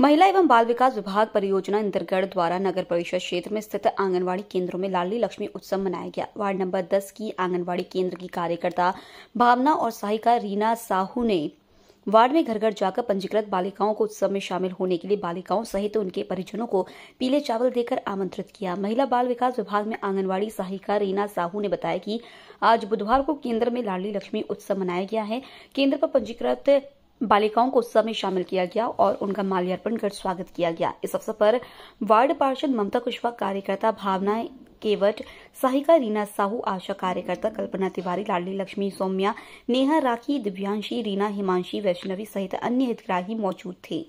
महिला एवं बाल विकास विभाग परियोजना इंद्रगढ़ द्वारा नगर परिषद क्षेत्र में स्थित आंगनवाड़ी केंद्रों में लाली लक्ष्मी उत्सव मनाया गया वार्ड नंबर 10 की आंगनवाड़ी केंद्र की कार्यकर्ता भावना और सहायिका रीना साहू ने वार्ड में घर घर जाकर पंजीकृत बालिकाओं को उत्सव में शामिल होने के लिए बालिकाओं सहित उनके परिजनों को पीले चावल देकर आमंत्रित किया महिला बाल विकास विभाग में आंगनवाड़ी सहायिका रीना साहू ने बताया कि आज बुधवार को केंद्र में लाडली लक्ष्मी उत्सव मनाया गया है केंद्र पर पंजीकृत बालिकाओं को उत्सव में शामिल किया गया और उनका माल्यार्पण कर स्वागत किया गया इस अवसर पर वार्ड पार्षद ममता कुशवाहा कार्यकर्ता भावना केवट सहायिका रीना साहू आशा कार्यकर्ता कल्पना तिवारी लाडली लक्ष्मी सौम्या नेहा राखी दिव्यांशी रीना हिमांशी वैष्णवी सहित अन्य हितग्राही मौजूद थे